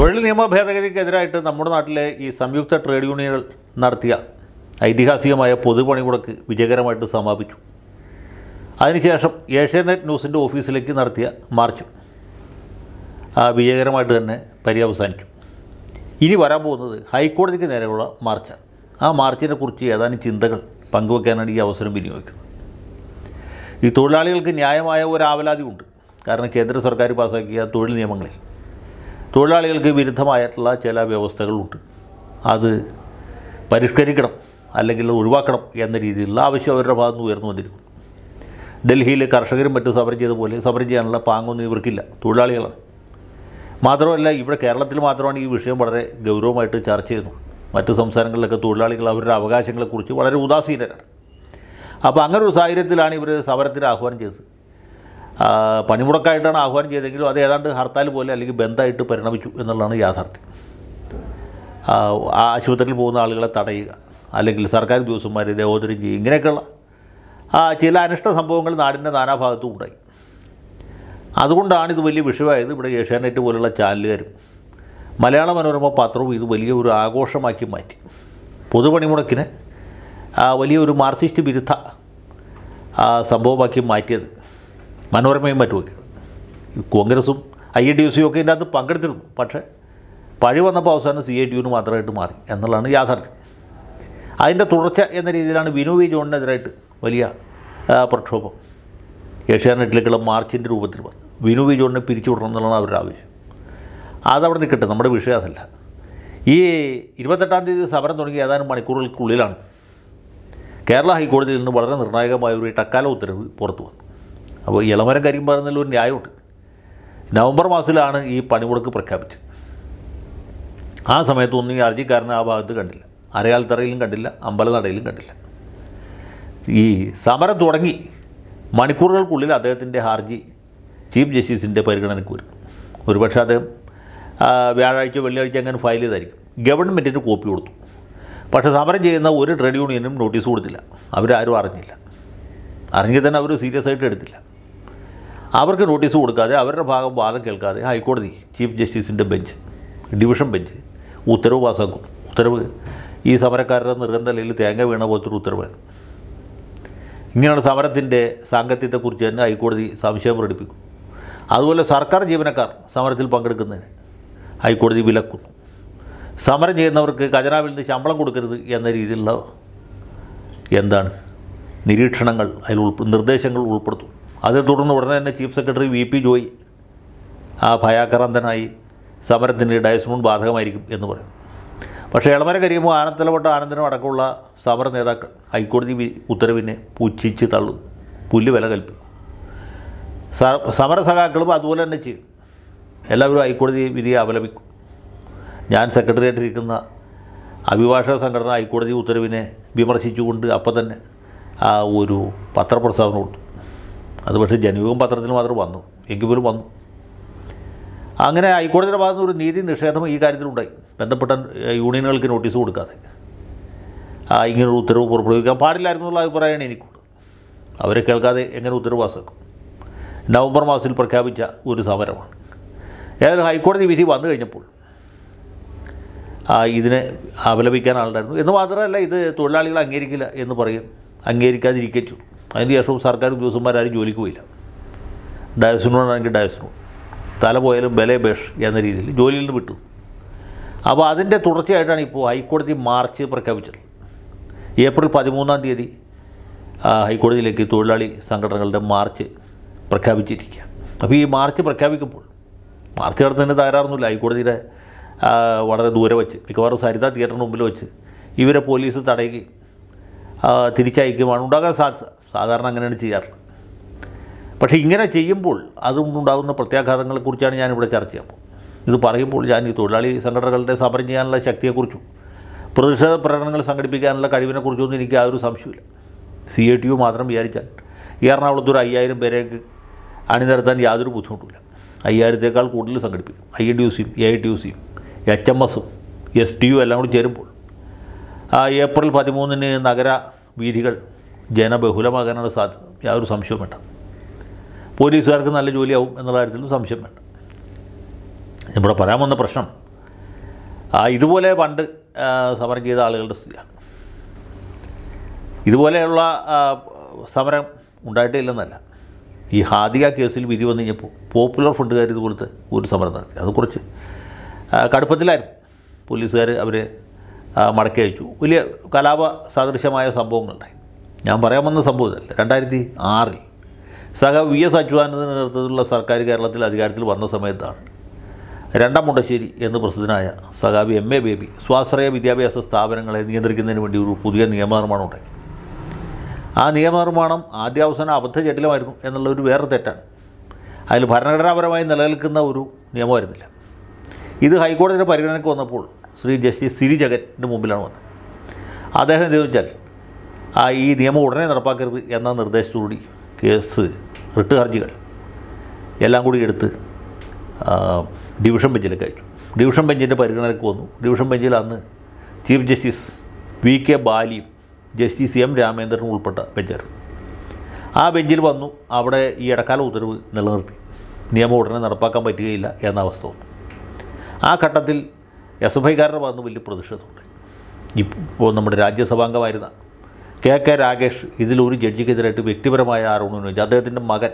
തൊഴിൽ നിയമ ഭേദഗതിക്കെതിരായിട്ട് നമ്മുടെ നാട്ടിലെ ഈ സംയുക്ത ട്രേഡ് യൂണിയനുകൾ നടത്തിയ ഐതിഹാസികമായ പൊതുപണിമുടക്ക് വിജയകരമായിട്ട് സമാപിച്ചു അതിനുശേഷം ഏഷ്യാനെറ്റ് ന്യൂസിൻ്റെ ഓഫീസിലേക്ക് നടത്തിയ മാർച്ചും വിജയകരമായിട്ട് തന്നെ പര്യവസാനിച്ചു ഇനി വരാൻ പോകുന്നത് ഹൈക്കോടതിക്ക് നേരെയുള്ള മാർച്ചാണ് ആ മാർച്ചിനെ കുറിച്ച് ഏതാനും ചിന്തകൾ പങ്കുവെക്കാനാണ് ഈ അവസരം വിനിയോഗിക്കുന്നത് ഈ തൊഴിലാളികൾക്ക് ന്യായമായ ഒരു ആവലാതി ഉണ്ട് കാരണം കേന്ദ്ര സർക്കാർ പാസ്സാക്കിയ തൊഴിൽ നിയമങ്ങളിൽ തൊഴിലാളികൾക്ക് വിരുദ്ധമായിട്ടുള്ള ചില വ്യവസ്ഥകളുണ്ട് അത് പരിഷ്കരിക്കണം അല്ലെങ്കിൽ ഒഴിവാക്കണം എന്ന രീതിയിലുള്ള ആവശ്യം അവരുടെ ഭാഗത്ത് ഉയർന്നു വന്നിരിക്കും ഡൽഹിയിൽ കർഷകരും മറ്റും സമരം ചെയ്ത പോലെ സമരം ചെയ്യാനുള്ള പാങ്ങൊന്നും ഇവർക്കില്ല തൊഴിലാളികളാണ് മാത്രമല്ല ഇവിടെ കേരളത്തിൽ മാത്രമാണ് ഈ വിഷയം വളരെ ഗൗരവമായിട്ട് ചർച്ച ചെയ്യുന്നത് മറ്റു സംസ്ഥാനങ്ങളിലൊക്കെ തൊഴിലാളികൾ അവരുടെ അവകാശങ്ങളെക്കുറിച്ച് വളരെ ഉദാസീനരാണ് അപ്പോൾ അങ്ങനെ ഒരു സാഹചര്യത്തിലാണ് ഇവർ സമരത്തിന് ആഹ്വാനം ചെയ്തത് പണിമുടക്കായിട്ടാണ് ആഹ്വാനം ചെയ്തെങ്കിലും അത് ഏതാണ്ട് ഹർത്താൽ പോലെ അല്ലെങ്കിൽ ബന്ധമായിട്ട് പരിണമിച്ചു എന്നുള്ളതാണ് യാഥാർത്ഥ്യം ആശുപത്രിയിൽ പോകുന്ന ആളുകളെ തടയുക അല്ലെങ്കിൽ സർക്കാർ ദിവസന്മാർ ദേവോദരം ചെയ്യുക ഇങ്ങനെയൊക്കെയുള്ള ചില അനിഷ്ട സംഭവങ്ങൾ നാടിൻ്റെ നാനാഭാഗത്തും ഉണ്ടായി അതുകൊണ്ടാണിത് വലിയ വിഷയമായത് ഇവിടെ ഏഷ്യാനെറ്റ് പോലുള്ള ചാനലുകാരും മലയാള മനോരമ പത്രവും ഇത് വലിയ ഒരു ആഘോഷമാക്കി മാറ്റി പൊതുപണിമുടക്കിന് വലിയൊരു മാർസിസ്റ്റ് വിരുദ്ധ സംഭവമാക്കി മാറ്റിയത് മനോരമയും മറ്റുമൊക്കെ കോൺഗ്രസും ഐ എ ഡി യു സിയും ഒക്കെ ഇതിനകത്ത് പങ്കെടുത്തിരുന്നു പക്ഷേ പഴി വന്നപ്പോൾ അവസാനം സി ഐ ടി യുന് മാത്രമായിട്ട് മാറി എന്നുള്ളതാണ് യാഥാർത്ഥ്യം അതിൻ്റെ തുടർച്ച എന്ന രീതിയിലാണ് വിനു വി ജോണിനെതിരായിട്ട് വലിയ പ്രക്ഷോഭം ഏഷ്യാനെറ്റിലേക്കുള്ള മാർച്ചിൻ്റെ രൂപത്തിൽ വന്നു വിനു വി ജോണിനെ പിരിച്ചുവിടണം എന്നുള്ളതാണ് അവരുടെ ആവശ്യം അതവിടെ നിൽക്കട്ടെ നമ്മുടെ വിഷയം അതല്ല ഈ ഇരുപത്തെട്ടാം തീയതി സമരം തുടങ്ങി ഏതാനും മണിക്കൂറുകൾക്കുള്ളിലാണ് കേരള ഹൈക്കോടതിയിൽ നിന്ന് വളരെ നിർണായകമായ ഒരു ടക്കാല ഉത്തരവ് പുറത്തു വന്നു അപ്പോൾ ഇളമരം കരിയും പറയുന്നതിൽ ഒരു ന്യായമുണ്ട് നവംബർ മാസത്തിലാണ് ഈ പണിമുടക്ക് പ്രഖ്യാപിച്ചത് ആ സമയത്തൊന്നും ഈ ഹർജിക്കാരനെ ആ ഭാഗത്ത് കണ്ടില്ല അരയാൽത്തറയിലും കണ്ടില്ല അമ്പലനടയിലും കണ്ടില്ല ഈ സമരം തുടങ്ങി മണിക്കൂറുകൾക്കുള്ളിൽ അദ്ദേഹത്തിൻ്റെ ഹർജി ചീഫ് ജസ്റ്റിസിൻ്റെ പരിഗണനയ്ക്ക് വരും ഒരുപക്ഷെ അദ്ദേഹം വ്യാഴാഴ്ച വെള്ളിയാഴ്ച അങ്ങനെ ഫയൽ ചെയ്തായിരിക്കും ഗവൺമെൻറ്റിന് കോപ്പി കൊടുത്തു പക്ഷേ സമരം ചെയ്യുന്ന ഒരു ട്രേഡ് യൂണിയനും നോട്ടീസ് കൊടുത്തില്ല അവരാരും അറിഞ്ഞില്ല അറിഞ്ഞ് തന്നെ അവർ സീരിയസ് ആയിട്ട് എടുത്തില്ല അവർക്ക് നോട്ടീസ് കൊടുക്കാതെ അവരുടെ ഭാഗം വാദം കേൾക്കാതെ ഹൈക്കോടതി ചീഫ് ജസ്റ്റിസിൻ്റെ ബെഞ്ച് ഡിവിഷൻ ബെഞ്ച് ഉത്തരവ് പാസ്സാക്കും ഉത്തരവ് ഈ സമരക്കാരുടെ നിർഗന്ധലയിൽ തേങ്ങ വീണ പോലത്തൊരു ഉത്തരവ് ഇങ്ങനെയുള്ള സമരത്തിൻ്റെ സാങ്കത്യത്തെക്കുറിച്ച് തന്നെ ഹൈക്കോടതി സംശയം പ്രകടിപ്പിക്കും അതുപോലെ സർക്കാർ ജീവനക്കാർ സമരത്തിൽ പങ്കെടുക്കുന്നതിന് ഹൈക്കോടതി വിലക്കും സമരം ചെയ്യുന്നവർക്ക് ഖജനാവിൽ നിന്ന് ശമ്പളം കൊടുക്കരുത് എന്ന രീതിയിലുള്ള എന്താണ് നിരീക്ഷണങ്ങൾ അതിൽ ഉൾപ്പെ നിർദ്ദേശങ്ങൾ ഉൾപ്പെടുത്തും അതേ തുടർന്ന് ഉടനെ തന്നെ chief secretary V P Joy ആ ഭയാക്രാന്തനായി സമരത്തിന് ഡയസ് മുൻ ബാധകമായിരിക്കും എന്ന് പറയും പക്ഷേ ഇളമരം കരിയുമ്പോൾ ആനത്തലവട്ട ആനന്ദനും അടക്കമുള്ള സമര നേതാക്കൾ ഹൈക്കോടതി ഉത്തരവിനെ പുച്ഛിച്ച് തള്ളും പുല്ല് വില കൽപ്പും സമര സഖാക്കളും അതുപോലെ തന്നെ ചെയ്യും എല്ലാവരും ഹൈക്കോടതി വിധിയെ അവലംബിക്കും ഞാൻ സെക്രട്ടറിയായിട്ട് ഇരിക്കുന്ന അഭിഭാഷക സംഘടന ഹൈക്കോടതി ഉത്തരവിനെ വിമർശിച്ചുകൊണ്ട് അപ്പം തന്നെ ആ ഒരു പത്രപ്രസ്താവന കൊടുത്തു അത് പക്ഷേ ജനയുഗം പത്രത്തിൽ മാത്രം വന്നു എങ്കിൽ പോലും വന്നു അങ്ങനെ ഹൈക്കോടതിയുടെ ഭാഗത്തുനിന്ന് ഒരു നീതി നിഷേധം ഈ കാര്യത്തിലുണ്ടായി ബന്ധപ്പെട്ട യൂണിയനുകൾക്ക് നോട്ടീസ് കൊടുക്കാതെ ഇങ്ങനൊരു ഉത്തരവ് പുറപ്പെടുവിക്കാൻ പാടില്ലായിരുന്നു എന്നുള്ള അഭിപ്രായമാണ് എനിക്കുള്ളത് അവരെ കേൾക്കാതെ എങ്ങനെ ഉത്തരവ് പാസ്സാക്കും നവംബർ മാസത്തിൽ പ്രഖ്യാപിച്ച ഒരു സമരമാണ് ഏതായാലും ഹൈക്കോടതി വിധി വന്നു കഴിഞ്ഞപ്പോൾ ഇതിനെ അപലപിക്കാൻ ആളുണ്ടായിരുന്നു എന്ന് മാത്രമല്ല ഇത് തൊഴിലാളികൾ അംഗീകരിക്കില്ല എന്ന് പറയും അംഗീകരിക്കാതിരിക്കച്ചു അതിന് ശേഷവും സർക്കാർ ഉദ്യോഗസ്ഥന്മാരും ജോലിക്ക് പോയില്ല ഡയസിനോടാണെങ്കിൽ ഡയസിനോ തല പോയാലും ബലേ ബേഷ് എന്ന രീതിയിൽ ജോലിയിൽ നിന്ന് വിട്ടു അപ്പോൾ അതിൻ്റെ തുടർച്ചയായിട്ടാണ് ഇപ്പോൾ ഹൈക്കോടതി മാർച്ച് പ്രഖ്യാപിച്ചത് ഏപ്രിൽ പതിമൂന്നാം തീയതി ഹൈക്കോടതിയിലേക്ക് തൊഴിലാളി സംഘടനകളുടെ മാർച്ച് പ്രഖ്യാപിച്ചിരിക്കുക അപ്പോൾ ഈ മാർച്ച് പ്രഖ്യാപിക്കുമ്പോൾ മാർച്ച് നടത്തുന്നതിന് തകരാറൊന്നുമില്ല ഹൈക്കോടതിയുടെ വളരെ ദൂരെ വെച്ച് മിക്കവാറും സരിത തിയേറ്ററിന് മുമ്പിൽ വെച്ച് ഇവരെ പോലീസ് തടയുകയും തിരിച്ചയക്കുമാണ് ഉണ്ടാകാൻ സാധ്യത സാധാരണ അങ്ങനെയാണ് ചെയ്യാറ് പക്ഷേ ഇങ്ങനെ ചെയ്യുമ്പോൾ അതുകൊണ്ടുണ്ടാകുന്ന പ്രത്യാഘാതങ്ങളെക്കുറിച്ചാണ് ഞാനിവിടെ ചർച്ച ചെയ്യുമ്പോൾ ഇത് പറയുമ്പോൾ ഞാൻ ഈ തൊഴിലാളി സംഘടനകളുടെ സമരം ചെയ്യാനുള്ള ശക്തിയെക്കുറിച്ചും പ്രതിഷേധ പ്രകടനങ്ങൾ സംഘടിപ്പിക്കാനുള്ള കഴിവിനെക്കുറിച്ചൊന്നും എനിക്ക് ആ ഒരു സംശയമില്ല സി എ ടി യു മാത്രം വിചാരിച്ചാൽ എറണാകുളത്ത് ഒരു അയ്യായിരം പേരേക്ക് അണിനിരത്താൻ യാതൊരു ബുദ്ധിമുട്ടില്ല അയ്യായിരത്തേക്കാൾ കൂടുതൽ സംഘടിപ്പിക്കും ഐ ഡി യു സിയും എ ഐ ടി യു സിയും എച്ച് എം എസും എസ് ടി യു എല്ലാം കൂടി ചേരുമ്പോൾ ഏപ്രിൽ പതിമൂന്നിന് നഗര വീഥികൾ ജനബഹുലമാകാനാണ് സാധ്യത യാതൊരു സംശയവും വേണ്ട പോലീസുകാർക്ക് നല്ല ജോലിയാവും എന്നുള്ള കാര്യത്തിലും സംശയം വേണ്ട ഇവിടെ പറയാൻ വന്ന പ്രശ്നം ആ ഇതുപോലെ പണ്ട് സമരം ചെയ്ത ആളുകളുടെ സ്ഥിതിയാണ് ഇതുപോലെയുള്ള സമരം ഉണ്ടായിട്ടില്ലെന്നല്ല ഈ ഹാദിയ കേസിൽ വിധി വന്നു കഴിഞ്ഞപ്പോൾ പോപ്പുലർ ഫണ്ടുകാർ ഇതുപോലത്തെ ഒരു സമരം നടത്തി അത് കുറച്ച് കടുപ്പത്തിലായിരുന്നു പോലീസുകാർ അവരെ മടക്കി അയച്ചു വലിയ കലാപ സദൃശമായ സംഭവങ്ങളുണ്ടായി ഞാൻ പറയാൻ വന്ന സംഭവമല്ല രണ്ടായിരത്തി ആറിൽ സഹ വി എസ് അച്യുതാനന്ദൻ്റെ നേതൃത്വത്തിലുള്ള സർക്കാർ കേരളത്തിൽ അധികാരത്തിൽ വന്ന സമയത്താണ് രണ്ടാം മുണ്ടശ്ശേരി എന്ന് പ്രസിദ്ധനായ സഖാബി എം എ ബേബി സ്വാശ്രയ വിദ്യാഭ്യാസ സ്ഥാപനങ്ങളെ നിയന്ത്രിക്കുന്നതിന് വേണ്ടി ഒരു പുതിയ നിയമനിർമ്മാണം ഉണ്ടായി ആ നിയമനിർമ്മാണം ആദ്യാവസാനം അബദ്ധജട്ടിലമായിരുന്നു എന്നുള്ള ഒരു വേറെ തെറ്റാണ് അതിൽ ഭരണഘടനാപരമായി നിലനിൽക്കുന്ന ഒരു നിയമമായിരുന്നില്ല ഇത് ഹൈക്കോടതിയുടെ പരിഗണനയ്ക്ക് വന്നപ്പോൾ ശ്രീ ജസ്റ്റിസ് സിരി ജഗറ്റിൻ്റെ മുമ്പിലാണ് വന്നത് അദ്ദേഹം ചോദിച്ചാൽ ആ ഈ നിയമം ഉടനെ നടപ്പാക്കരുത് എന്ന നിർദ്ദേശത്തോടുകൂടി കേസ് റിട്ട് ഹർജികൾ എല്ലാം കൂടി എടുത്ത് ഡിവിഷൻ ബെഞ്ചിലേക്ക് അയച്ചു ഡിവിഷൻ ബെഞ്ചിൻ്റെ പരിഗണനയ്ക്ക് വന്നു ഡിവിഷൻ ബെഞ്ചിൽ അന്ന് ചീഫ് ജസ്റ്റിസ് വി കെ ബാലിയും ജസ്റ്റിസ് എം രാമേന്ദ്രനും ഉൾപ്പെട്ട ബെഞ്ചായിരുന്നു ആ ബെഞ്ചിൽ വന്നു അവിടെ ഈ ഇടക്കാല ഉത്തരവ് നിലനിർത്തി നിയമം ഉടനെ നടപ്പാക്കാൻ പറ്റുകയില്ല എന്ന അവസ്ഥ വന്നു ആ ഘട്ടത്തിൽ എസ് എഫ് ഐക്കാരുടെ വന്ന് വലിയ പ്രതിഷേധമുണ്ട് ഇപ്പോൾ നമ്മുടെ രാജ്യസഭാംഗമായിരുന്ന കെ കെ രാകേഷ് ഇതിലൊരു ജഡ്ജിക്കെതിരായിട്ട് വ്യക്തിപരമായ ആരോപണം ഉന്നയിച്ചു അദ്ദേഹത്തിൻ്റെ മകൻ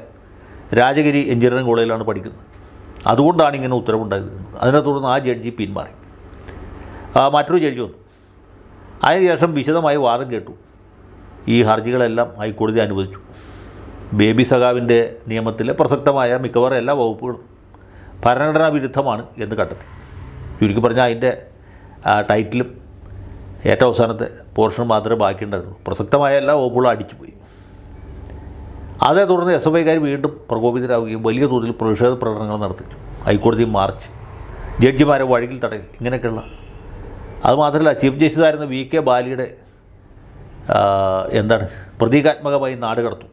രാജഗിരി എഞ്ചിനീയറിംഗ് കോളേജിലാണ് പഠിക്കുന്നത് അതുകൊണ്ടാണ് ഇങ്ങനെ ഉത്തരവുണ്ടായത് അതിനെ തുടർന്ന് ആ ജഡ്ജി പിന്മാറി മറ്റൊരു ജഡ്ജി വന്നു അതിനുശേഷം വിശദമായി വാദം കേട്ടു ഈ ഹർജികളെല്ലാം ഹൈക്കോടതി അനുവദിച്ചു ബേബി സഖാവിൻ്റെ നിയമത്തിലെ പ്രസക്തമായ മിക്കവാറും എല്ലാ വകുപ്പുകളും ഭരണഘടനാ വിരുദ്ധമാണ് എന്ന് കണ്ടെത്തി ചുരുക്കി പറഞ്ഞാൽ അതിൻ്റെ ടൈറ്റിലും ഏറ്റവും അവസാനത്തെ പോർഷൻ മാത്രമേ ബാക്കിയുണ്ടായിരുന്നു പ്രസക്തമായ എല്ലാ വകുപ്പുകളും അടിച്ചു പോയി അതേ തുടർന്ന് എസ് എഫ് ഐക്കാർ വീണ്ടും പ്രകോപിതരാകുകയും വലിയ തോതിൽ പ്രതിഷേധ പ്രകടനങ്ങൾ നടത്തി ഹൈക്കോടതി മാർച്ച് ജഡ്ജിമാരെ വഴിയിൽ തടയിൽ ഇങ്ങനെയൊക്കെയുള്ള അതുമാത്രമല്ല ചീഫ് ആയിരുന്ന വി കെ ബാലിയുടെ എന്താണ് പ്രതീകാത്മകമായി നാട് കടത്തും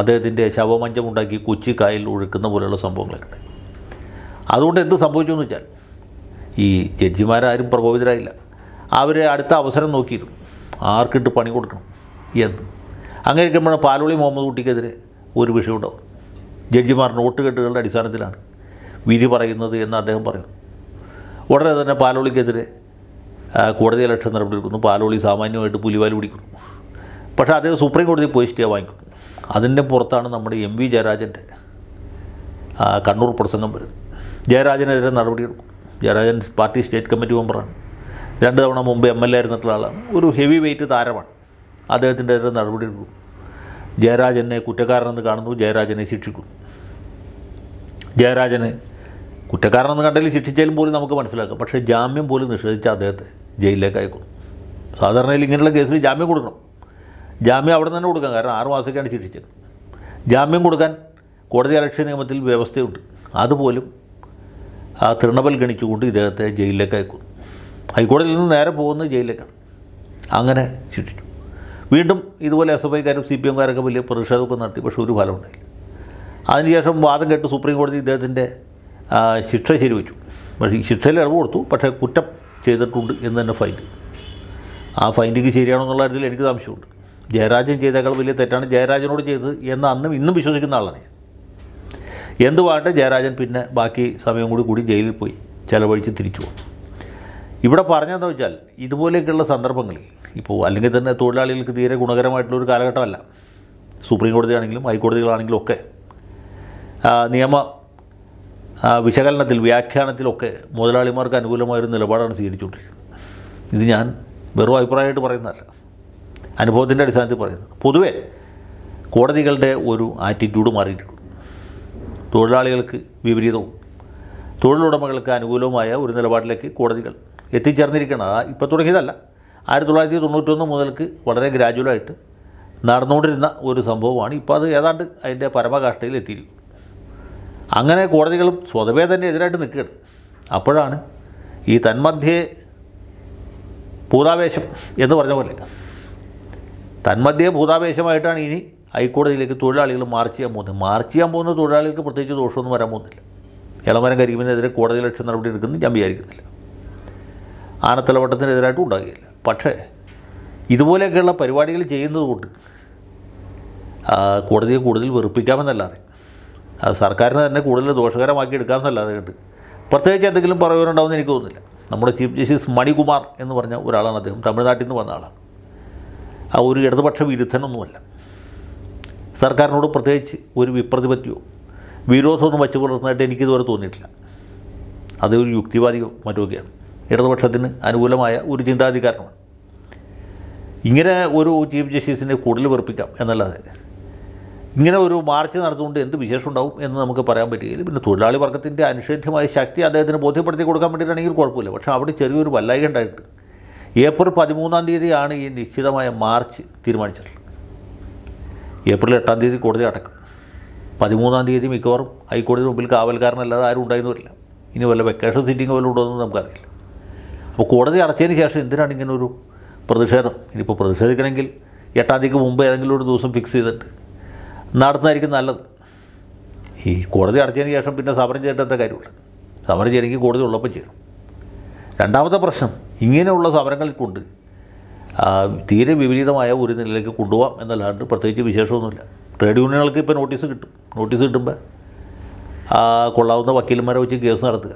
അദ്ദേഹത്തിൻ്റെ ഉണ്ടാക്കി കൊച്ചി കായൽ ഒഴുക്കുന്ന പോലെയുള്ള സംഭവങ്ങളൊക്കെ ഉണ്ടായി അതുകൊണ്ട് എന്ത് സംഭവിച്ചു എന്ന് വെച്ചാൽ ഈ ജഡ്ജിമാരാരും പ്രകോപിതരായില്ല അവർ അടുത്ത അവസരം നോക്കിയിരുന്നു ആർക്കിട്ട് പണി കൊടുക്കണം എന്ന് അങ്ങനെ ഇരിക്കുമ്പോൾ പാലോളി മുഹമ്മദ് കുട്ടിക്കെതിരെ ഒരു വിഷയം ഉണ്ടാവും ജഡ്ജിമാർ നോട്ടുകെട്ടുകളുടെ അടിസ്ഥാനത്തിലാണ് വിധി പറയുന്നത് എന്ന് അദ്ദേഹം പറയുന്നു ഉടനെ തന്നെ പാലോളിക്കെതിരെ കോടതി ഇലക്ഷൻ നടപടിയെടുക്കുന്നു പാലോളി സാമാന്യമായിട്ട് പുലിവാലി പിടിക്കുന്നു പക്ഷേ അദ്ദേഹം സുപ്രീം കോടതി പോയി സ്റ്റേ വാങ്ങിക്കുന്നു അതിൻ്റെ പുറത്താണ് നമ്മുടെ എം വി ജയരാജൻ്റെ കണ്ണൂർ പ്രസംഗം വരുന്നത് ജയരാജനെതിരെ നടപടിയെടുക്കും ജയരാജൻ പാർട്ടി സ്റ്റേറ്റ് കമ്മിറ്റി മെമ്പറാണ് രണ്ട് തവണ മുമ്പ് എം എൽ എ ആയിരുന്നിട്ടുള്ള ആളാണ് ഒരു ഹെവി വെയിറ്റ് താരമാണ് അദ്ദേഹത്തിൻ്റെ ഒരു നടപടി എടുക്കും ജയരാജനെ കുറ്റക്കാരനെന്ന് കാണുന്നു ജയരാജനെ ശിക്ഷിക്കുന്നു ജയരാജന് കുറ്റക്കാരനെന്ന് കണ്ടെങ്കിൽ ശിക്ഷിച്ചാലും പോലും നമുക്ക് മനസ്സിലാക്കാം പക്ഷേ ജാമ്യം പോലും നിഷേധിച്ച അദ്ദേഹത്തെ ജയിലിലേക്ക് അയക്കും സാധാരണയിൽ ഇങ്ങനെയുള്ള കേസിൽ ജാമ്യം കൊടുക്കണം ജാമ്യം അവിടെ തന്നെ കൊടുക്കാം കാരണം ആറ് മാസത്തേക്കാണ് ശിക്ഷിച്ചത് ജാമ്യം കൊടുക്കാൻ കോടതി അലക്ഷ്യ നിയമത്തിൽ വ്യവസ്ഥയുണ്ട് അതുപോലും ആ തൃണപൽ ഗണിച്ചുകൊണ്ട് ഇദ്ദേഹത്തെ ജയിലിലേക്ക് അയക്കും ഹൈക്കോടതിയിൽ നിന്ന് നേരെ പോകുന്നത് ജയിലേക്കാണ് അങ്ങനെ ചുറ്റിച്ചു വീണ്ടും ഇതുപോലെ എസ് എഫ് ഐക്കാരും സി പി എംകാരൊക്കെ വലിയ പ്രതിഷേധമൊക്കെ നടത്തി പക്ഷേ ഒരു ഫലം ഉണ്ടായില്ല അതിനുശേഷം വാദം കേട്ട് സുപ്രീം കോടതി ഇദ്ദേഹത്തിൻ്റെ ശിക്ഷ ശരിവെച്ചു പക്ഷേ ഈ ശിക്ഷയിൽ ഇളവ് കൊടുത്തു പക്ഷേ കുറ്റം ചെയ്തിട്ടുണ്ട് എന്ന് തന്നെ ഫൈൻഡ് ആ ഫൈൻഡിങ് ശരിയാണെന്നുള്ള കാര്യത്തിൽ എനിക്ക് സംശയമുണ്ട് ജയരാജൻ ചെയ്തേക്കാൾ വലിയ തെറ്റാണ് ജയരാജനോട് ചെയ്തത് എന്ന് അന്നും ഇന്നും വിശ്വസിക്കുന്ന ആളാണ് എന്തുവാകട്ടെ ജയരാജൻ പിന്നെ ബാക്കി സമയം കൂടി കൂടി ജയിലിൽ പോയി ചിലവഴിച്ച് തിരിച്ചു പോകും ഇവിടെ പറഞ്ഞതെന്ന് വെച്ചാൽ ഇതുപോലെയൊക്കെയുള്ള സന്ദർഭങ്ങളിൽ ഇപ്പോൾ അല്ലെങ്കിൽ തന്നെ തൊഴിലാളികൾക്ക് തീരെ ഗുണകരമായിട്ടുള്ളൊരു കാലഘട്ടമല്ല സുപ്രീം കോടതിയാണെങ്കിലും ഹൈക്കോടതികളാണെങ്കിലും ഒക്കെ നിയമ വിശകലനത്തിൽ വ്യാഖ്യാനത്തിലൊക്കെ മുതലാളിമാർക്ക് അനുകൂലമായൊരു നിലപാടാണ് സ്വീകരിച്ചുകൊണ്ടിരിക്കുന്നത് ഇത് ഞാൻ വെറും അഭിപ്രായമായിട്ട് പറയുന്നതല്ല അനുഭവത്തിൻ്റെ അടിസ്ഥാനത്തിൽ പറയുന്നത് പൊതുവേ കോടതികളുടെ ഒരു ആറ്റിറ്റ്യൂഡ് മാറിയിട്ടുണ്ട് തൊഴിലാളികൾക്ക് വിപരീതവും തൊഴിലുടമകൾക്ക് അനുകൂലവുമായ ഒരു നിലപാടിലേക്ക് കോടതികൾ എത്തിച്ചേർന്നിരിക്കുന്നത് ഇപ്പോൾ തുടങ്ങിയതല്ല ആയിരത്തി തൊള്ളായിരത്തി തൊണ്ണൂറ്റൊന്ന് മുതൽക്ക് വളരെ ഗ്രാജുവലായിട്ട് നടന്നുകൊണ്ടിരുന്ന ഒരു സംഭവമാണ് ഇപ്പോൾ അത് ഏതാണ്ട് അതിൻ്റെ പരമകാഷ്ഠയിൽ എത്തിയിരിക്കും അങ്ങനെ കോടതികളും സ്വതവേ തന്നെ എതിരായിട്ട് നിൽക്കുകയാണ് അപ്പോഴാണ് ഈ തന്മധ്യേ ഭൂതാവേശം എന്ന് പറഞ്ഞ പോലെ തന്മധ്യേ ഭൂതാവേശമായിട്ടാണ് ഇനി ഹൈക്കോടതിയിലേക്ക് തൊഴിലാളികൾ മാർച്ച് ചെയ്യാൻ പോകുന്നത് മാർച്ച് ചെയ്യാൻ പോകുന്ന തൊഴിലാളികൾക്ക് പ്രത്യേകിച്ച് ദോഷമൊന്നും വരാൻ പോകുന്നില്ല ഇളമരം കരീമിനെതിരെ കോടതി ലക്ഷ്യം നടപടി എടുക്കുന്നു ഞാൻ വിചാരിക്കുന്നില്ല ആനത്തലവട്ടത്തിനെതിരായിട്ടും ഉണ്ടാകുകയില്ല പക്ഷേ ഇതുപോലെയൊക്കെയുള്ള പരിപാടികൾ ചെയ്യുന്നതുകൊണ്ട് കോടതിയെ കൂടുതൽ വെറുപ്പിക്കാമെന്നല്ലാതെ അത് സർക്കാരിനെ തന്നെ കൂടുതൽ ദോഷകരമാക്കി എടുക്കാമെന്നല്ലാതെ കണ്ട് പ്രത്യേകിച്ച് എന്തെങ്കിലും പറയുവാനുണ്ടാവുമെന്ന് എനിക്ക് തോന്നുന്നില്ല നമ്മുടെ ചീഫ് ജസ്റ്റിസ് മണികുമാർ എന്ന് പറഞ്ഞ ഒരാളാണ് അദ്ദേഹം തമിഴ്നാട്ടിൽ നിന്ന് വന്ന ആളാണ് ആ ഒരു ഇടതുപക്ഷ വിരുദ്ധനൊന്നുമല്ല സർക്കാരിനോട് പ്രത്യേകിച്ച് ഒരു വിപ്രതിപത്തിയോ വിരോധമൊന്നും വച്ചു പുലർത്തുന്നതായിട്ട് എനിക്കിതുവരെ തോന്നിയിട്ടില്ല അതൊരു യുക്തിവാദിയോ മറ്റൊക്കെയാണ് ഇടതുപക്ഷത്തിന് അനുകൂലമായ ഒരു ചിന്താധികാരമാണ് ഇങ്ങനെ ഒരു ചീഫ് ജസ്റ്റിസിനെ കൂടുതൽ വെറുപ്പിക്കാം എന്നല്ലാതെ ഇങ്ങനെ ഒരു മാർച്ച് നടത്തുകൊണ്ട് എന്ത് വിശേഷം ഉണ്ടാവും എന്ന് നമുക്ക് പറയാൻ പറ്റുകയില്ല പിന്നെ തൊഴിലാളി വർഗത്തിൻ്റെ അനുഷേധ്യമായ ശക്തി അദ്ദേഹത്തിന് ബോധ്യപ്പെടുത്തി കൊടുക്കാൻ വേണ്ടിയിട്ടാണെങ്കിൽ കുഴപ്പമില്ല പക്ഷേ അവിടെ ചെറിയൊരു വല്ലായ്ക ഉണ്ടായിട്ട് ഏപ്രിൽ പതിമൂന്നാം തീയതിയാണ് ഈ നിശ്ചിതമായ മാർച്ച് തീരുമാനിച്ചത് ഏപ്രിൽ എട്ടാം തീയതി കോടതി അടക്കം പതിമൂന്നാം തീയതി മിക്കവാറും ഹൈക്കോടതി മുമ്പിൽ കാവൽക്കാരനല്ലാതെ ആരും ഉണ്ടായിരുന്നു വരില്ല ഇനി വല്ല വെക്കേഷൻ സിറ്റിംഗ് വല്ലതും ഉണ്ടോ എന്ന് നമുക്കറിയില്ല അപ്പോൾ കോടതി അടച്ചതിന് ശേഷം എന്തിനാണ് ഇങ്ങനെ ഒരു പ്രതിഷേധം ഇനിയിപ്പോൾ പ്രതിഷേധിക്കണമെങ്കിൽ എട്ടാം തീയതിക്ക് മുമ്പ് ഏതെങ്കിലും ഒരു ദിവസം ഫിക്സ് ചെയ്തിട്ട് നടത്തുന്നതായിരിക്കും നല്ലത് ഈ കോടതി അടച്ചതിന് ശേഷം പിന്നെ സമരം എന്താ കാര്യമുള്ളത് സമരം ചെയ്യണമെങ്കിൽ കോടതി ഉള്ളപ്പോൾ ചെയ്യണം രണ്ടാമത്തെ പ്രശ്നം ഇങ്ങനെയുള്ള സമരങ്ങളിൽ കൊണ്ട് തീരെ വിപരീതമായ ഒരു നിലയിലേക്ക് കൊണ്ടുപോകാം എന്നല്ലാണ്ട് പ്രത്യേകിച്ച് വിശേഷമൊന്നുമില്ല ട്രേഡ് യൂണിയനുകൾക്ക് ഇപ്പോൾ നോട്ടീസ് കിട്ടും നോട്ടീസ് കിട്ടുമ്പോൾ കൊള്ളാവുന്ന വക്കീലന്മാരെ വെച്ച് കേസ് നടത്തുക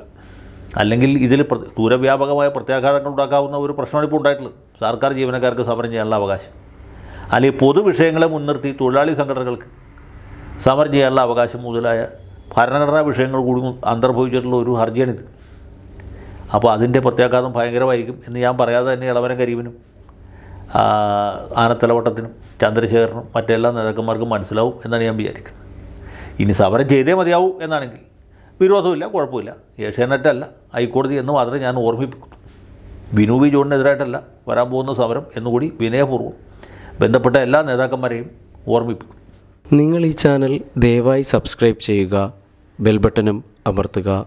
അല്ലെങ്കിൽ ഇതിൽ ദൂരവ്യാപകമായ പ്രത്യാഘാതങ്ങൾ ഉണ്ടാക്കാവുന്ന ഒരു പ്രശ്നമാണ് ഇപ്പോൾ ഉണ്ടായിട്ടുള്ളത് സർക്കാർ ജീവനക്കാർക്ക് സമരം ചെയ്യാനുള്ള അവകാശം അല്ലെങ്കിൽ പൊതുവിഷയങ്ങളെ മുൻനിർത്തി തൊഴിലാളി സംഘടനകൾക്ക് സമരം ചെയ്യാനുള്ള അവകാശം മുതലായ ഭരണഘടനാ വിഷയങ്ങൾ കൂടി അന്തർഭവിച്ചിട്ടുള്ള ഒരു ഹർജിയാണിത് അപ്പോൾ അതിൻ്റെ പ്രത്യാഘാതം ഭയങ്കരമായിരിക്കും എന്ന് ഞാൻ പറയാതെ തന്നെ ഇളവരം കരീവിനും ആനത്തലവട്ടത്തിനും ചന്ദ്രശേഖരനും മറ്റെല്ലാ നേതാക്കന്മാർക്കും മനസ്സിലാവും എന്നാണ് ഞാൻ വിചാരിക്കുന്നത് ഇനി സമരം ചെയ്തേ മതിയാവൂ എന്നാണെങ്കിൽ വിരോധമില്ല കുഴപ്പമില്ല ഏഷ്യാനെറ്റല്ല ഹൈക്കോടതി എന്ന് മാത്രമേ ഞാൻ ഓർമ്മിപ്പിക്കൂ ബിനു വി ജോണിനെതിരായിട്ടല്ല വരാൻ പോകുന്ന സമരം എന്നുകൂടി വിനയപൂർവ്വം ബന്ധപ്പെട്ട എല്ലാ നേതാക്കന്മാരെയും ഓർമ്മിപ്പിക്കും നിങ്ങൾ ഈ ചാനൽ ദയവായി സബ്സ്ക്രൈബ് ചെയ്യുക ബെൽബട്ടനും അമർത്തുക